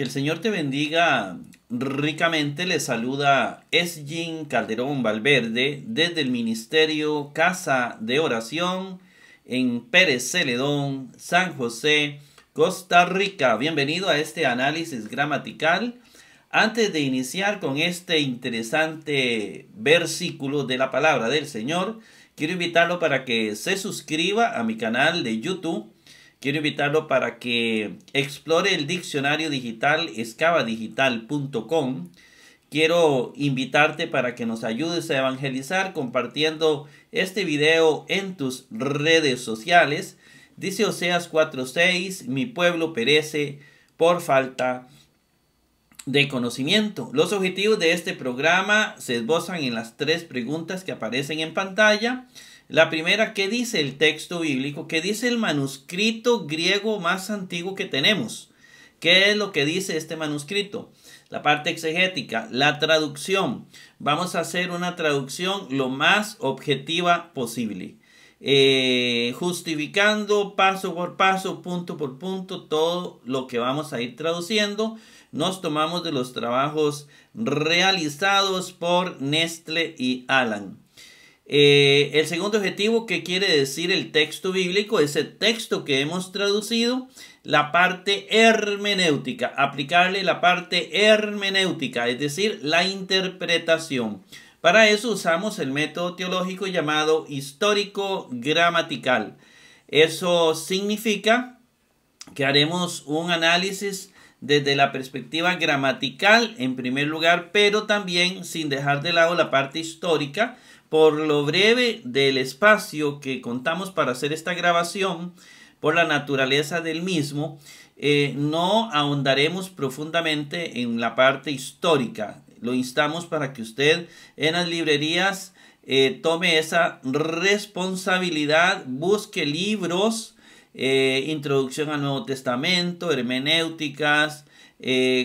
Que el Señor te bendiga ricamente. Le saluda Esjin Calderón Valverde desde el Ministerio Casa de Oración en Pérez Celedón, San José, Costa Rica. Bienvenido a este análisis gramatical. Antes de iniciar con este interesante versículo de la palabra del Señor, quiero invitarlo para que se suscriba a mi canal de YouTube quiero invitarlo para que explore el diccionario digital escavadigital.com. Quiero invitarte para que nos ayudes a evangelizar compartiendo este video en tus redes sociales. Dice Oseas 4:6, mi pueblo perece por falta de conocimiento. Los objetivos de este programa se esbozan en las tres preguntas que aparecen en pantalla. La primera, ¿qué dice el texto bíblico? ¿Qué dice el manuscrito griego más antiguo que tenemos? ¿Qué es lo que dice este manuscrito? La parte exegética, la traducción. Vamos a hacer una traducción lo más objetiva posible. Eh, justificando paso por paso, punto por punto, todo lo que vamos a ir traduciendo. Nos tomamos de los trabajos realizados por Nestle y Alan. Eh, el segundo objetivo, que quiere decir el texto bíblico? Es el texto que hemos traducido, la parte hermenéutica, aplicable la parte hermenéutica, es decir, la interpretación. Para eso usamos el método teológico llamado histórico gramatical. Eso significa que haremos un análisis desde la perspectiva gramatical en primer lugar, pero también sin dejar de lado la parte histórica por lo breve del espacio que contamos para hacer esta grabación, por la naturaleza del mismo, eh, no ahondaremos profundamente en la parte histórica. Lo instamos para que usted en las librerías eh, tome esa responsabilidad, busque libros, eh, introducción al Nuevo Testamento, hermenéuticas,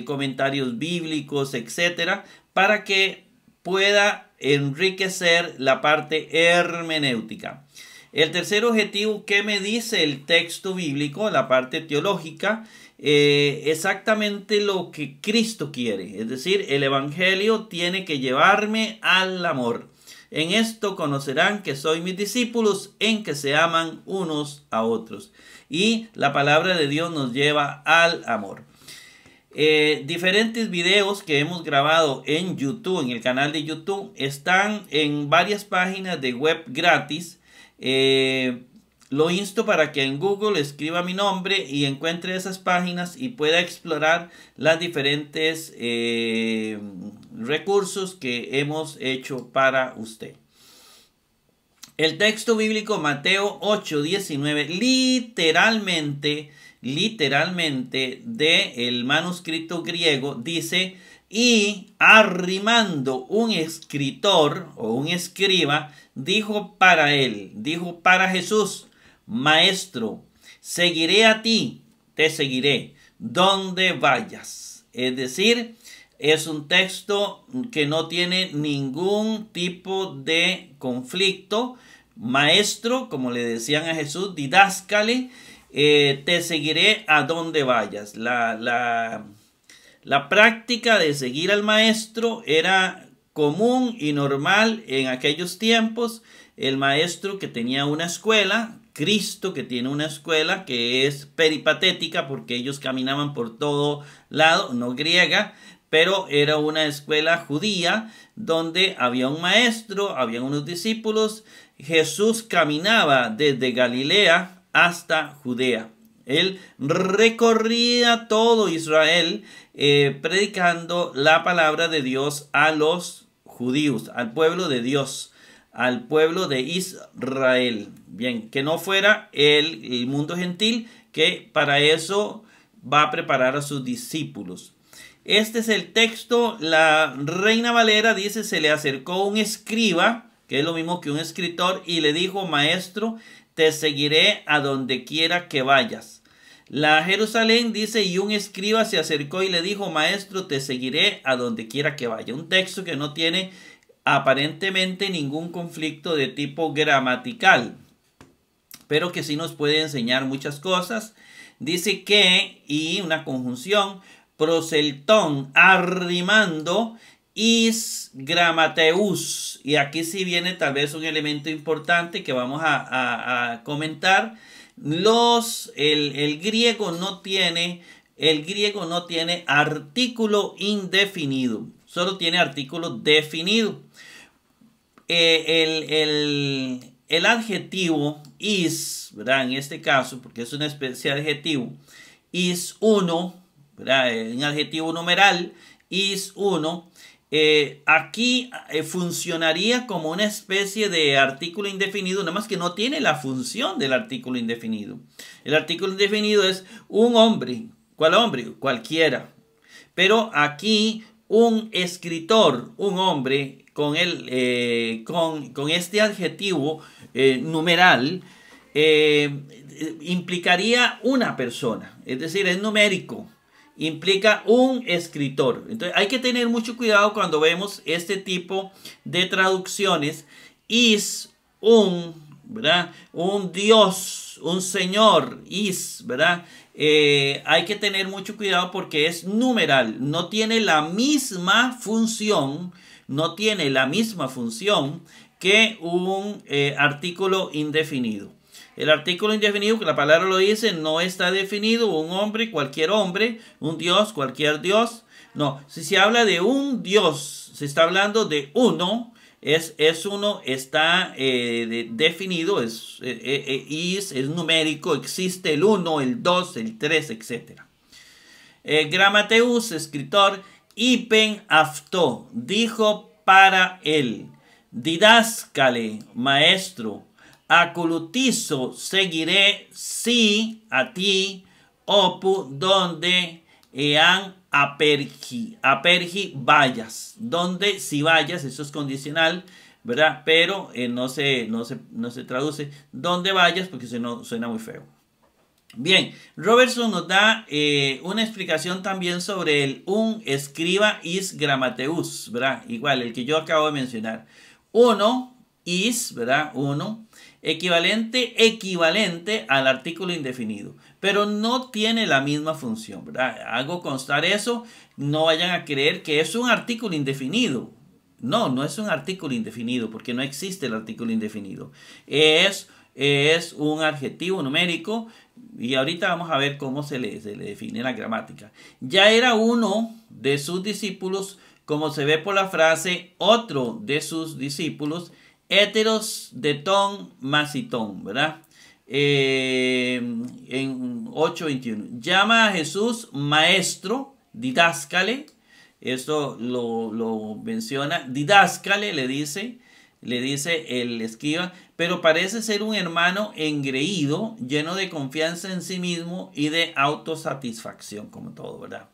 comentarios bíblicos, etcétera, para que pueda enriquecer la parte hermenéutica. El tercer objetivo, que me dice el texto bíblico, la parte teológica? Eh, exactamente lo que Cristo quiere. Es decir, el Evangelio tiene que llevarme al amor. En esto conocerán que soy mis discípulos en que se aman unos a otros. Y la palabra de Dios nos lleva al amor. Eh, diferentes videos que hemos grabado en YouTube, en el canal de YouTube, están en varias páginas de web gratis. Eh, lo insto para que en Google escriba mi nombre y encuentre esas páginas y pueda explorar las diferentes eh, recursos que hemos hecho para usted. El texto bíblico Mateo 8:19 literalmente literalmente del manuscrito griego, dice, y arrimando un escritor o un escriba, dijo para él, dijo para Jesús, Maestro, seguiré a ti, te seguiré, donde vayas. Es decir, es un texto que no tiene ningún tipo de conflicto. Maestro, como le decían a Jesús, didáscale, eh, te seguiré a donde vayas. La, la, la práctica de seguir al maestro era común y normal en aquellos tiempos. El maestro que tenía una escuela, Cristo que tiene una escuela que es peripatética porque ellos caminaban por todo lado, no griega, pero era una escuela judía donde había un maestro, había unos discípulos. Jesús caminaba desde Galilea hasta Judea. Él recorría todo Israel eh, predicando la palabra de Dios a los judíos, al pueblo de Dios, al pueblo de Israel. Bien, que no fuera el mundo gentil, que para eso va a preparar a sus discípulos. Este es el texto. La reina Valera dice, se le acercó un escriba, que es lo mismo que un escritor, y le dijo, maestro, te seguiré a donde quiera que vayas. La Jerusalén dice, y un escriba se acercó y le dijo, maestro, te seguiré a donde quiera que vaya. Un texto que no tiene aparentemente ningún conflicto de tipo gramatical, pero que sí nos puede enseñar muchas cosas. Dice que, y una conjunción, proseltón, arrimando, is gramateus. Y aquí sí viene tal vez un elemento importante que vamos a, comentar. Los, el, griego no tiene, el griego no tiene artículo indefinido, solo tiene artículo definido. Eh, el, el, adjetivo is, ¿verdad? En este caso, porque es una especie de adjetivo, is uno, ¿verdad? Un adjetivo numeral, is uno eh, aquí eh, funcionaría como una especie de artículo indefinido, nada más que no tiene la función del artículo indefinido. El artículo indefinido es un hombre. ¿Cuál hombre? Cualquiera. Pero aquí un escritor, un hombre, con, eh, con este adjetivo numeral, implicaría una persona. Es decir, es numérico implica un escritor. Entonces hay que tener mucho cuidado cuando vemos este tipo de traducciones. Is un, ¿verdad? Un Dios, un Señor, is, ¿verdad? Eh, hay que tener mucho cuidado porque es numeral, no tiene la misma función, no tiene la misma función que un eh, artículo indefinido. El artículo indefinido, que la palabra lo dice, no está definido. Un hombre, cualquier hombre, un dios, cualquier dios. No, si se habla de un dios, se está hablando de uno. Es, es uno, está eh, definido, eh, eh, es, es numérico, existe el uno, el dos, el tres, etc. Gramateus, escritor, Ipen afto, dijo para él. Didáscale, maestro, aculutizo seguiré si a ti, opu donde ean apergi, apergi vayas, donde si vayas, eso es condicional, ¿verdad? Pero eh, no, se, no, se, no se traduce donde vayas porque si no suena muy feo. Bien, Robertson nos da eh, una explicación también sobre el un escriba is gramateus, ¿verdad? Igual, el que yo acabo de mencionar. Uno is, ¿verdad? Uno equivalente, equivalente al artículo indefinido, pero no tiene la misma función, ¿verdad? Hago constar eso, no vayan a creer que es un artículo indefinido. No, no es un artículo indefinido, porque no existe el artículo indefinido. Es, es un adjetivo numérico y ahorita vamos a ver cómo se se le define la gramática. Ya era uno de sus discípulos, como se ve por la frase, otro de sus discípulos, Héteros de ton masitón, ¿verdad? Eh, en 8.21. Llama a Jesús maestro, didáscale. Esto lo, lo menciona. Didáscale le dice, le dice el esquiva. Pero parece ser un hermano engreído, lleno de confianza en sí mismo y de autosatisfacción, como todo, ¿verdad?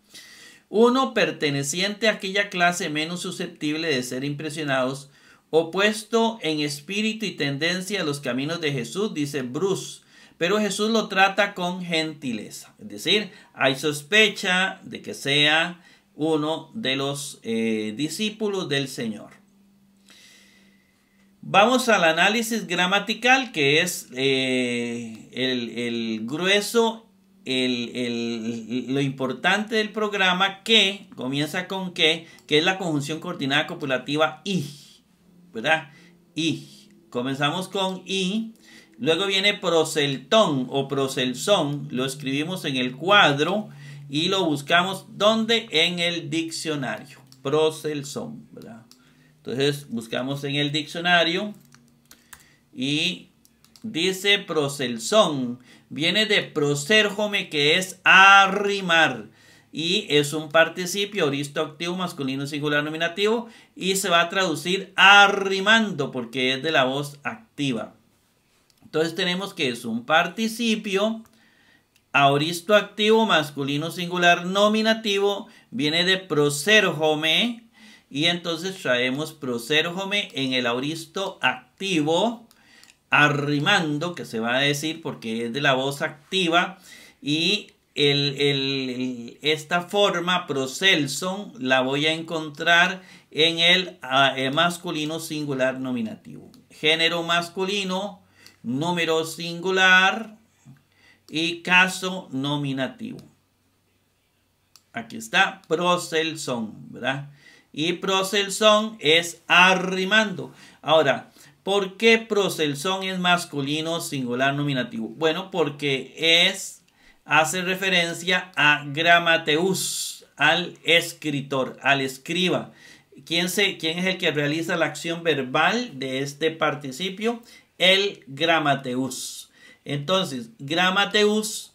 Uno perteneciente a aquella clase menos susceptible de ser impresionados opuesto en espíritu y tendencia a los caminos de Jesús, dice Bruce. Pero Jesús lo trata con gentileza. Es decir, hay sospecha de que sea uno de los eh, discípulos del Señor. Vamos al análisis gramatical, que es eh, el, grueso, lo importante del programa, que comienza con que, que es la conjunción coordinada copulativa y ¿verdad? Y Comenzamos con I. Luego viene proseltón o proselsón. Lo escribimos en el cuadro y lo buscamos ¿dónde? En el diccionario. Proselsón, ¿verdad? Entonces buscamos en el diccionario y dice proselsón. Viene de prosérjome que es arrimar y es un participio, auristo activo, masculino, singular, nominativo y se va a traducir arrimando porque es de la voz activa. Entonces tenemos que es un participio, auristo activo, masculino, singular, nominativo, viene de prosérjome. y entonces traemos prosérjome en el auristo activo, arrimando, que se va a decir porque es de la voz activa, y esta forma procelson la voy a encontrar en el ah, eh, masculino singular nominativo. Género masculino, número singular y caso nominativo. Aquí está, procelson, ¿verdad? Y procelson es arrimando. Ahora, ¿por qué procelson es masculino singular nominativo? Bueno, porque es hace referencia a Gramateus, al escritor, al escriba. ¿Quién, se, ¿Quién es el que realiza la acción verbal de este participio? El Gramateus. Entonces, Gramateus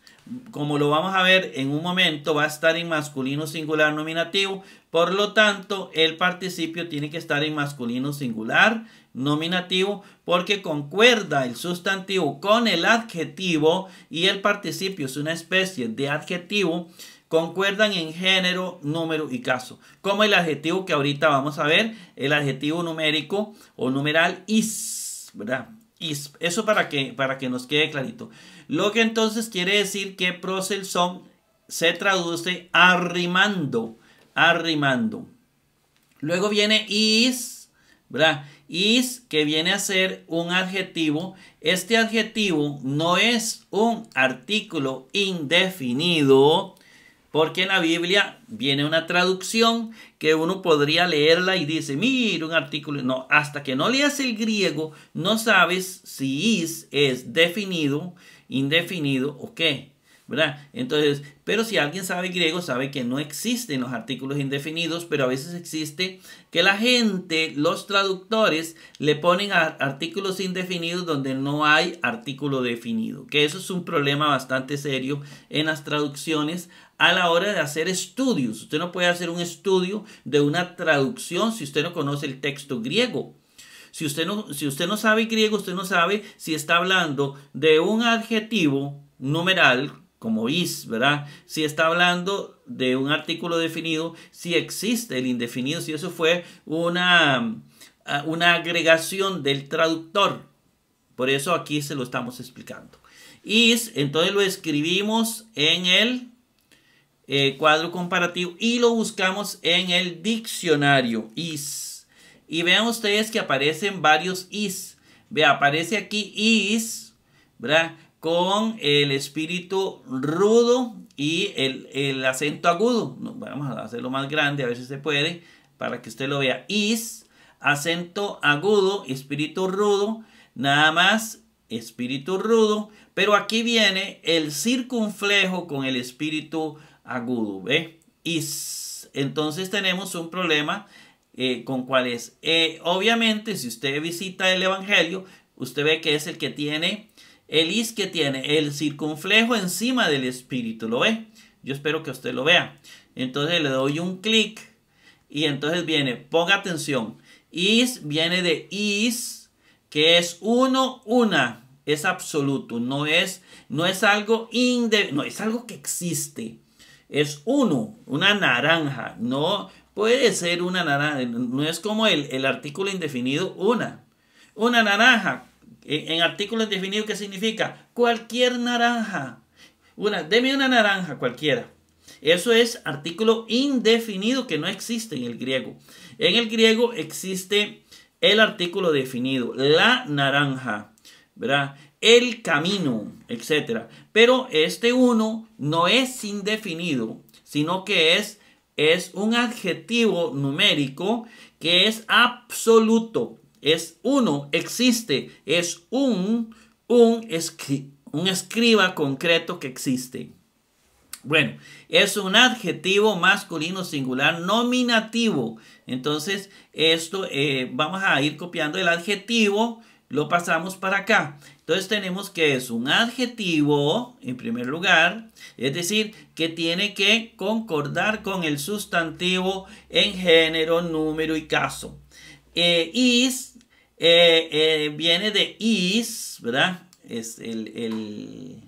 como lo vamos a ver en un momento, va a estar en masculino singular nominativo. Por lo tanto, el participio tiene que estar en masculino singular nominativo porque concuerda el sustantivo con el adjetivo y el participio es una especie de adjetivo. Concuerdan en género, número y caso. Como el adjetivo que ahorita vamos a ver, el adjetivo numérico o numeral is, ¿verdad? Is. Eso para que, para que nos quede clarito. Lo que entonces quiere decir que Proselson se traduce arrimando, arrimando. Luego viene is, ¿verdad? Is, que viene a ser un adjetivo. Este adjetivo no es un artículo indefinido, porque en la Biblia viene una traducción que uno podría leerla y dice, mira, un artículo. No, hasta que no leas el griego, no sabes si is es definido, indefinido o qué. ¿verdad? Entonces, pero si alguien sabe griego, sabe que no existen los artículos indefinidos, pero a veces existe que la gente, los traductores, le ponen artículos indefinidos donde no hay artículo definido, que eso es un problema bastante serio en las traducciones a la hora de hacer estudios. Usted no puede hacer un estudio de una traducción si usted no conoce el texto griego. Si usted no, si usted no sabe griego, usted no sabe si está hablando de un adjetivo numeral como is, ¿verdad? Si está hablando de un artículo definido, si existe el indefinido, si eso fue una, ah, una agregación del traductor. Por eso aquí se lo estamos explicando. Is, entonces lo escribimos en el eh, cuadro comparativo y lo buscamos en el diccionario. Is. Y vean ustedes que aparecen varios is. Vea, aparece aquí is, ¿verdad? Con el espíritu rudo y el, acento agudo. Vamos a hacerlo más grande, a ver si se puede, para que usted lo vea. Is, acento agudo, espíritu rudo, nada más espíritu rudo, pero aquí viene el circunflejo con el espíritu agudo, ¿ve? Is. Entonces tenemos un problema eh, con cuál es. Eh, obviamente, si usted visita el Evangelio, usted ve que es el que tiene, el is que tiene el circunflejo encima del espíritu. ¿Lo ve? Yo espero que usted lo vea. Entonces le doy un clic y entonces viene, ponga atención. Is viene de is, que es uno, una. Es absoluto, no es, no es algo inde no es algo que existe. Es uno, una naranja, no, Puede ser una naranja, no es como el, artículo indefinido una. Una naranja, en, en, artículo indefinido, ¿qué significa? Cualquier naranja. Una, deme una naranja cualquiera. Eso es artículo indefinido que no existe en el griego. En el griego existe el artículo definido, la naranja, ¿verdad? El camino, etc. Pero este uno no es indefinido, sino que es es un adjetivo numérico que es absoluto. Es uno, existe, es un, un, un escriba concreto que existe. Bueno, es un adjetivo masculino singular nominativo. Entonces, esto eh, vamos a ir copiando el adjetivo, lo pasamos para acá. Entonces tenemos que es un adjetivo, en primer lugar, es decir, que tiene que concordar con el sustantivo en género, número y caso. Eh, is eh, eh, viene de is, ¿verdad? Es el,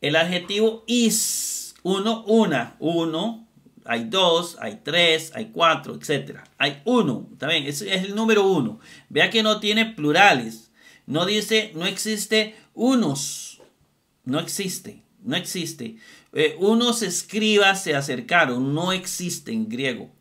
el, adjetivo is, uno, una, uno, hay dos, hay tres, hay cuatro, etc. Hay uno, también, es el número uno. Vea que no tiene plurales no dice, no existe unos. No existe, no existe. Eh, unos escribas se acercaron, no existe en griego.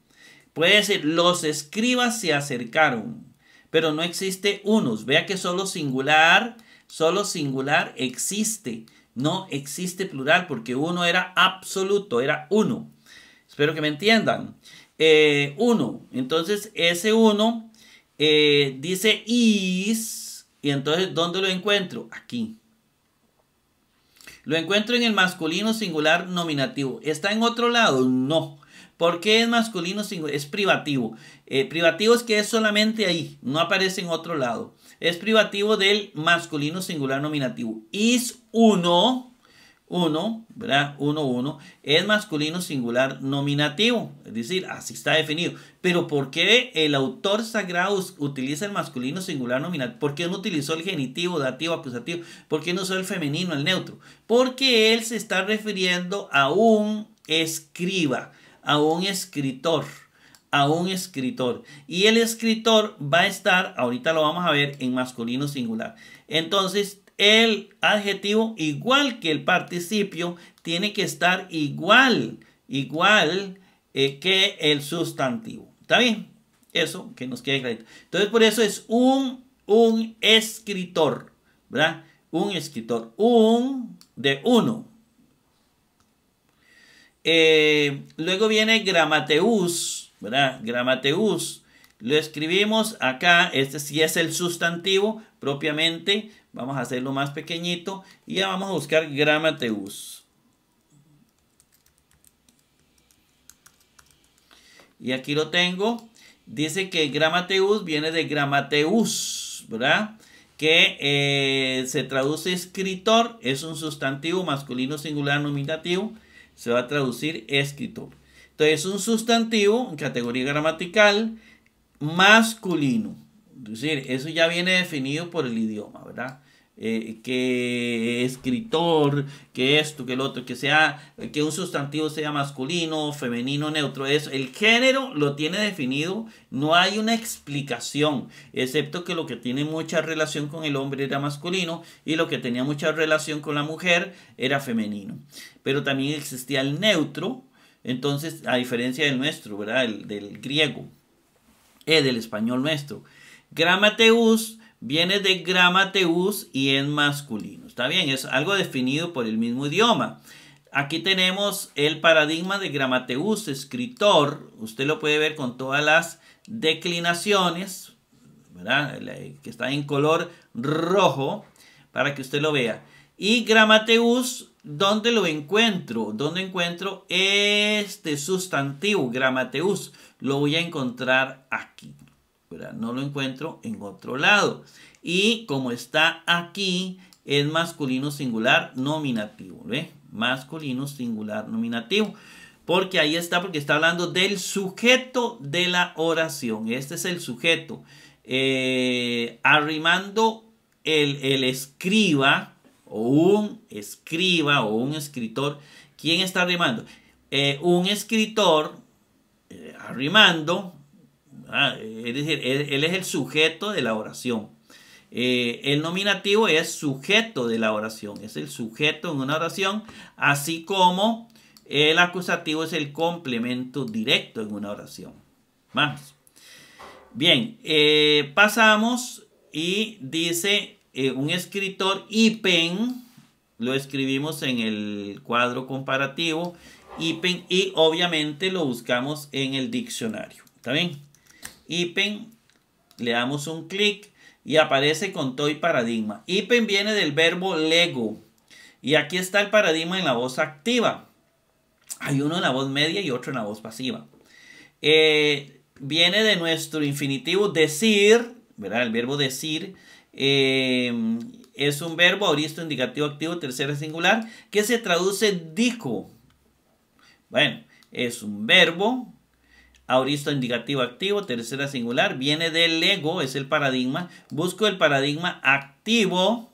Puede decir, los escribas se acercaron, pero no existe unos. Vea que solo singular, solo singular existe. No existe plural porque uno era absoluto, era uno. Espero que me entiendan. Eh, uno. Entonces, ese uno eh, dice is y entonces, ¿dónde lo encuentro? Aquí. Lo encuentro en el masculino singular nominativo. ¿Está en otro lado? No. ¿Por qué es masculino singular? Es privativo. Eh, privativo es que es solamente ahí, no aparece en otro lado. Es privativo del masculino singular nominativo. Is uno 1, ¿verdad? 1, 1, es masculino singular nominativo, es decir, así está definido. Pero ¿por qué el autor sagrado utiliza el masculino singular nominativo? ¿Por qué no utilizó el genitivo, dativo, acusativo? ¿Por qué no usó el femenino, el neutro? Porque él se está refiriendo a un escriba, a un escritor, a un escritor. Y el escritor va a estar, ahorita lo vamos a ver, en masculino singular. Entonces, el adjetivo, igual que el participio, tiene que estar igual, igual eh, que el sustantivo. ¿Está bien? Eso que nos queda. clarito. Entonces, por eso es un, un escritor, ¿verdad? Un escritor. Un de uno. Eh, luego viene gramateus, ¿verdad? Gramateus. Lo escribimos acá, este sí es el sustantivo propiamente, Vamos a hacerlo más pequeñito y ya vamos a buscar gramateus. Y aquí lo tengo. Dice que gramateus viene de gramateus. ¿verdad? Que eh, se traduce escritor, es un sustantivo masculino singular nominativo, se va a traducir escritor. Entonces es un sustantivo en categoría gramatical masculino. Es decir, eso ya viene definido por el idioma, ¿verdad? Eh, que escritor, que esto, que el otro, que sea, que un sustantivo sea masculino, femenino, neutro, eso. El género lo tiene definido, no hay una explicación, excepto que lo que tiene mucha relación con el hombre era masculino y lo que tenía mucha relación con la mujer era femenino. Pero también existía el neutro, entonces, a diferencia del nuestro, ¿verdad? El, del griego, eh, del español nuestro. Gramateus viene de gramateus y es masculino. Está bien, es algo definido por el mismo idioma. Aquí tenemos el paradigma de gramateus, escritor. Usted lo puede ver con todas las declinaciones, ¿verdad? que está en color rojo, para que usted lo vea. Y gramateus, ¿dónde lo encuentro? ¿Dónde encuentro este sustantivo, gramateus? Lo voy a encontrar aquí. No lo encuentro en otro lado. Y como está aquí, es masculino singular nominativo, Masculino singular nominativo. Porque ahí está, porque está hablando del sujeto de la oración. Este es el sujeto. Eh, arrimando el, escriba o un escriba o un escritor. ¿Quién está arrimando? Eh, un escritor eh, arrimando eh, es decir, él, es el sujeto de la oración. Eh, el nominativo es sujeto de la oración, es el sujeto en una oración, así como el acusativo es el complemento directo en una oración. Vamos. Bien, eh, pasamos y dice un escritor IPEN, lo escribimos en el cuadro comparativo, IPEN, y obviamente lo buscamos en el diccionario. ¿Está bien? IPEN, le damos un clic y aparece con y Paradigma. IPEN viene del verbo Lego. Y aquí está el paradigma en la voz activa. Hay uno en la voz media y otro en la voz pasiva. Eh, viene de nuestro infinitivo decir, ¿verdad? El verbo decir. Eh, es un verbo auristo indicativo activo tercera singular que se traduce dijo. Bueno, es un verbo Auristo indicativo activo, tercera singular, viene del ego, es el paradigma. Busco el paradigma activo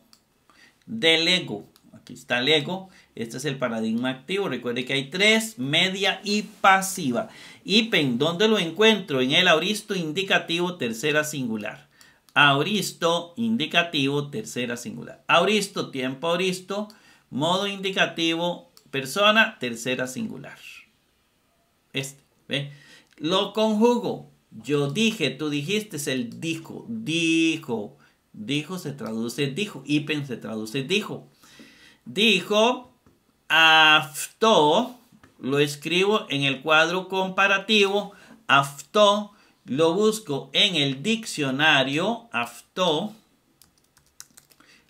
del ego. Aquí está el ego. Este es el paradigma activo. Recuerde que hay tres, media y pasiva. Y PEN, ¿dónde lo encuentro? En el auristo indicativo tercera singular. Auristo indicativo tercera singular. Auristo, tiempo auristo, modo indicativo, persona tercera singular. Este, ¿ve? Lo conjugo. Yo dije, tú dijiste, es el dijo, dijo. Dijo se traduce dijo. Ipen se traduce dijo. Dijo, afto, lo escribo en el cuadro comparativo. afto, lo busco en el diccionario. afto,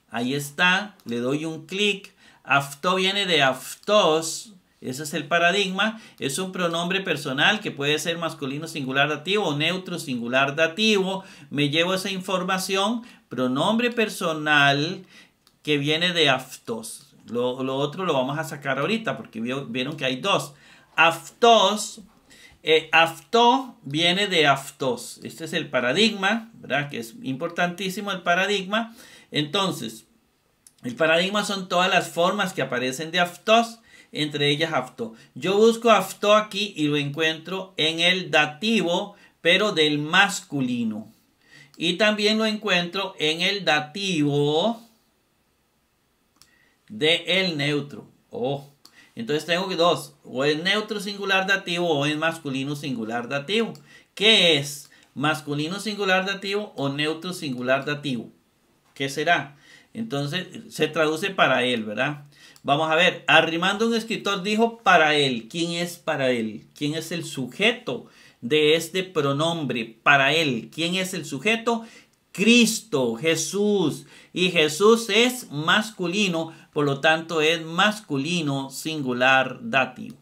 Ahí está, le doy un clic. Afto viene de aftos, ese es el paradigma. Es un pronombre personal que puede ser masculino singular dativo o neutro singular dativo. Me llevo esa información, pronombre personal que viene de aftos. Lo, otro lo vamos a sacar ahorita porque vieron que hay dos. Aftos, eh, afto viene de aftos. Este es el paradigma, ¿verdad? Que es importantísimo el paradigma. Entonces, el paradigma son todas las formas que aparecen de aftos entre ellas afto. Yo busco afto aquí y lo encuentro en el dativo, pero del masculino. Y también lo encuentro en el dativo del el neutro. Oh, entonces tengo dos, o el neutro singular dativo o el masculino singular dativo. ¿Qué es? ¿Masculino singular dativo o neutro singular dativo? ¿Qué será? Entonces se traduce para él, ¿verdad? Vamos a ver, arrimando un escritor dijo para él. ¿Quién es para él? ¿Quién es el sujeto de este pronombre? Para él. ¿Quién es el sujeto? Cristo, Jesús. Y Jesús es masculino, por lo tanto es masculino singular dativo.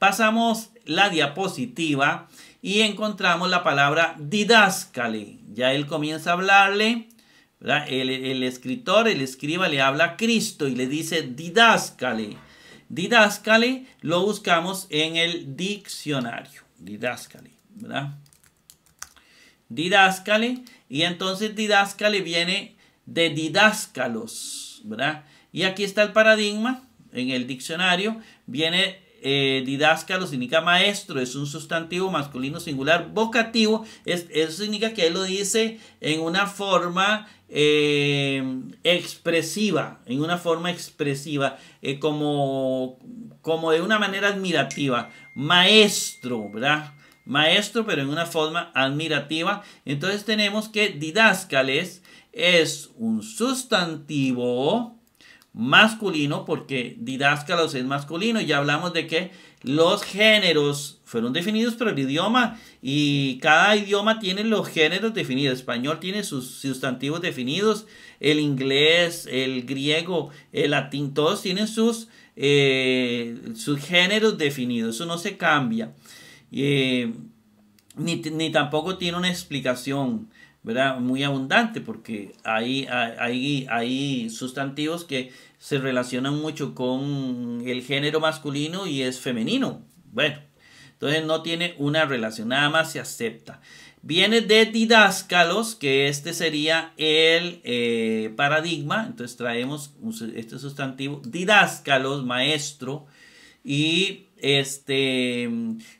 Pasamos la diapositiva y encontramos la palabra didáscale. Ya él comienza a hablarle el, escritor, el escriba le habla a Cristo y le dice didáscale. Didáscale lo buscamos en el diccionario. Didáscale, ¿verdad? Didáscale. Y entonces didáscale viene de didáscalos, ¿verdad? Y aquí está el paradigma en el diccionario. Viene eh, significa maestro, es un sustantivo masculino singular vocativo. Es, eso significa que él lo dice en una forma eh, expresiva, en una forma expresiva, eh, como, como de una manera admirativa. Maestro, ¿verdad? Maestro, pero en una forma admirativa. Entonces tenemos que didáscales es un sustantivo masculino, porque didáscalos es masculino, y ya hablamos de que los géneros fueron definidos por el idioma, y cada idioma tiene los géneros definidos, español tiene sus sustantivos definidos, el inglés, el griego, el latín, todos tienen sus, eh, sus géneros definidos, eso no se cambia, eh, ni, tampoco tiene una explicación. ¿verdad? Muy abundante porque hay, hay sustantivos que se relacionan mucho con el género masculino y es femenino. Bueno, entonces no tiene una relación, nada más se acepta. Viene de didáscalos, que este sería el eh, paradigma. Entonces traemos este sustantivo, didáscalos, maestro. Y este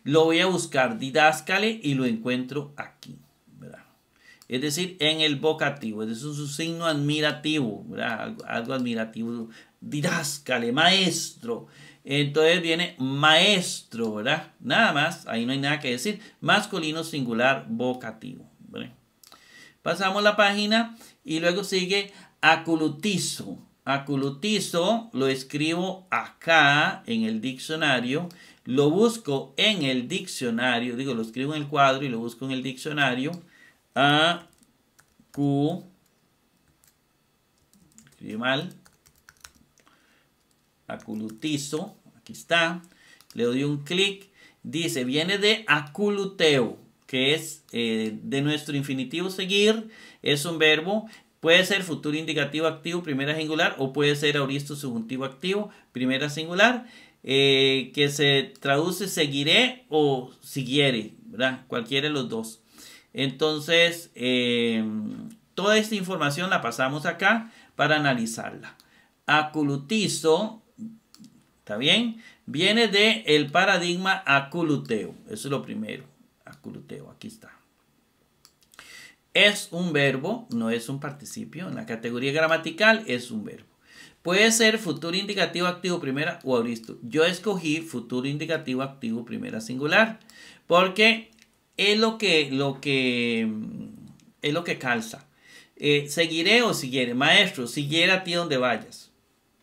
lo voy a buscar didáscale y lo encuentro aquí es decir, en el vocativo, es un signo admirativo, algo, algo, admirativo, didáscale, maestro. Entonces viene maestro, ¿verdad? Nada más, ahí no hay nada que decir. Masculino singular vocativo. Pasamos la página y luego sigue aculutizo. Aculutizo lo escribo acá en el diccionario, lo busco en el diccionario, digo, lo escribo en el cuadro y lo busco en el diccionario a, Q, escribí mal, aculutizo, aquí está, le doy un clic, dice, viene de aculuteo, que es eh, de nuestro infinitivo seguir, es un verbo, puede ser futuro indicativo activo, primera singular, o puede ser auristo subjuntivo activo, primera singular, eh, que se traduce seguiré o siguiere, Cualquiera de los dos. Entonces, em, toda esta información la pasamos acá para analizarla. Aculutizo, ¿está bien? Viene del el paradigma aculuteo. Eso es lo primero. Aculuteo, aquí está. Es un verbo, no es un participio. En la categoría gramatical es un verbo. Puede ser futuro indicativo activo primera o auristo. Yo escogí futuro indicativo activo primera singular porque es lo que, lo que, es lo que calza. Eh, seguiré o siguiere, maestro, siguiera a ti donde vayas.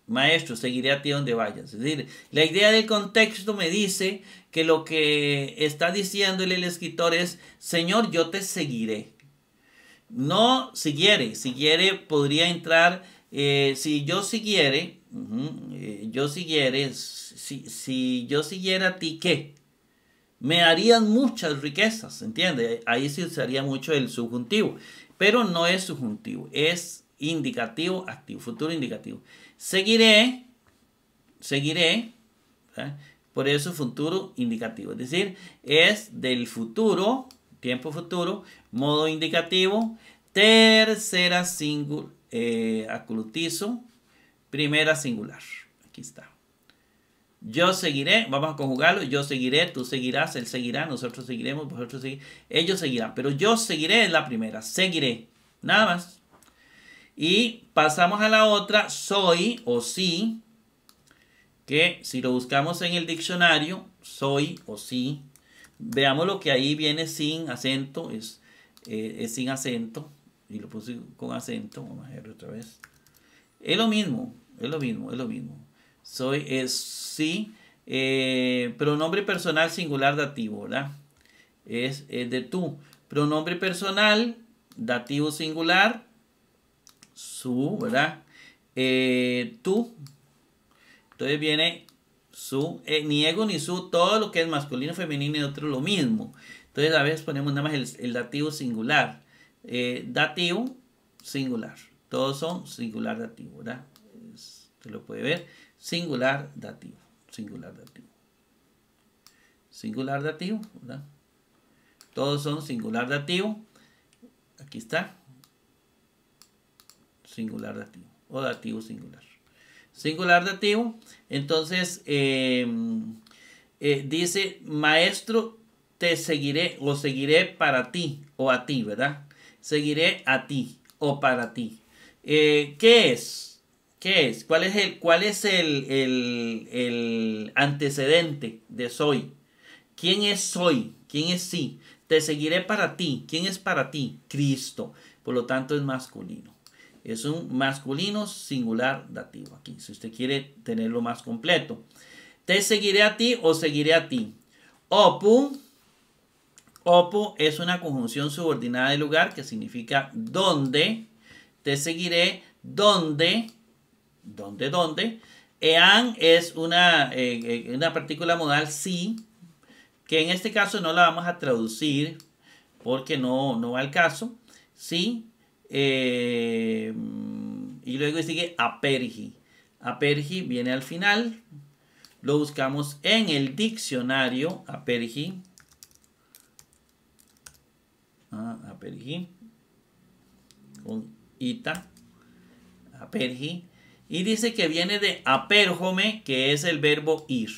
Maestro, seguiré a ti donde vayas. Es decir, la idea del contexto me dice que lo que está diciéndole el escritor es, Señor, yo te seguiré. No siguiere, quiere podría entrar, eh, si yo siguiere, eh, yo siguiere, si, si yo siguiera a ti, ¿qué? me harían muchas riquezas, ¿entiendes? Ahí se usaría mucho el subjuntivo, pero no es subjuntivo, es indicativo activo, futuro indicativo. Seguiré, seguiré, ¿eh? por eso futuro indicativo, es decir, es del futuro, tiempo futuro, modo indicativo, tercera singular, eh, primera singular, aquí está. Yo seguiré, vamos a conjugarlo, yo seguiré, tú seguirás, él seguirá, nosotros seguiremos, vosotros sí ellos seguirán, pero yo seguiré en la primera, seguiré, nada más. Y pasamos a la otra, soy o sí, que si lo buscamos en el diccionario, soy o sí, veamos lo que ahí viene sin acento, es, eh, es sin acento, y lo puse con acento, vamos a ver otra vez. Es lo mismo, es lo mismo, es lo mismo. Soy es eh, sí. Eh, pronombre personal singular dativo, ¿verdad? Es, es de tú. Pronombre personal dativo singular. Su, ¿verdad? Eh, tú. Entonces viene su, ni ego ni su, todo lo que es masculino, femenino y otro lo mismo. Entonces a veces ponemos nada más el, dativo singular. dativo singular. Todos son singular dativo, ¿verdad? Usted lo puede ver singular dativo. Singular dativo. Singular dativo, ¿verdad? Todos son singular dativo. Aquí está. Singular dativo. O dativo singular. Singular dativo. Entonces, em, eh, dice, maestro, te seguiré o seguiré para ti o a ti, ¿verdad? Seguiré a ti o para ti. Eh, ¿Qué es? ¿Qué es? ¿Cuál es el, cuál es el, antecedente de soy? ¿Quién es soy? ¿Quién es sí? Te seguiré para ti. ¿Quién es para ti? Cristo. Por lo tanto, es masculino. Es un masculino singular dativo aquí, si usted quiere tenerlo más completo. Te seguiré a ti o seguiré a ti. Opu. Opu es una conjunción subordinada de lugar que significa donde. Te seguiré donde donde, ¿Dónde? Ean es eh, eh, una, partícula modal sí, que en este caso no la vamos a traducir porque no, va al caso. Sí. Eh, y luego sigue apergi. Apergi viene al final. Lo buscamos en el diccionario apergi. Ah, apergi. Con ita. Apergi. Y dice que viene de aperjome, que es el verbo ir.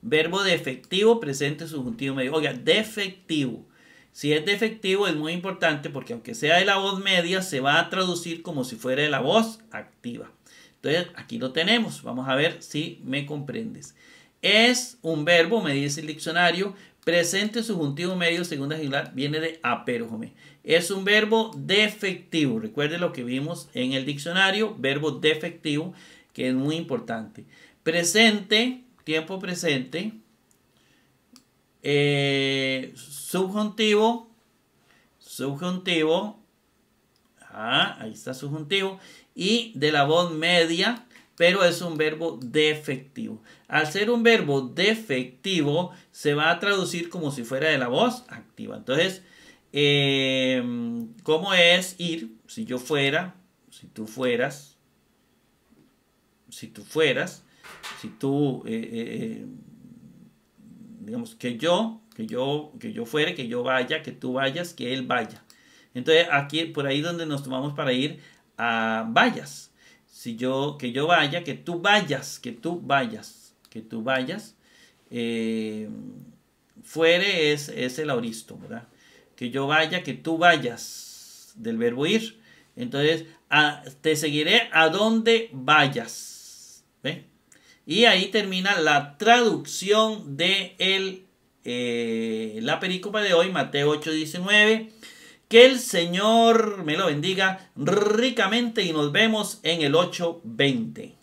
Verbo defectivo, presente, subjuntivo, medio. Oiga, defectivo. Si es defectivo es muy importante porque aunque sea de la voz media, se va a traducir como si fuera de la voz activa. Entonces, aquí lo tenemos. Vamos a ver si me comprendes. Es un verbo, me dice el diccionario, Presente subjuntivo medio, segunda singular, viene de aperjome. Es un verbo defectivo. Recuerde lo que vimos en el diccionario, verbo defectivo, que es muy importante. Presente, tiempo presente, eh, subjuntivo, subjuntivo, ah, ahí está subjuntivo, y de la voz media, pero es un verbo defectivo al ser un verbo defectivo, se va a traducir como si fuera de la voz activa. Entonces, em, ¿cómo es ir? Si yo fuera, si tú fueras, si tú fueras, si tú, eh, eh, eh, digamos, que yo, que yo, que yo fuere, que yo vaya, que tú vayas, que él vaya. Entonces, aquí, por ahí donde nos tomamos para ir a vayas. Si yo, que yo vaya, que tú vayas, que tú vayas que tú vayas, eh, fuere es, es el auristo, ¿verdad? Que yo vaya, que tú vayas, del verbo ir. Entonces, te seguiré a donde vayas. ¿ve? Y ahí termina la traducción de eh, la perícopa de hoy, Mateo 8:19. Que el Señor me lo bendiga ricamente y nos vemos en el 8:20.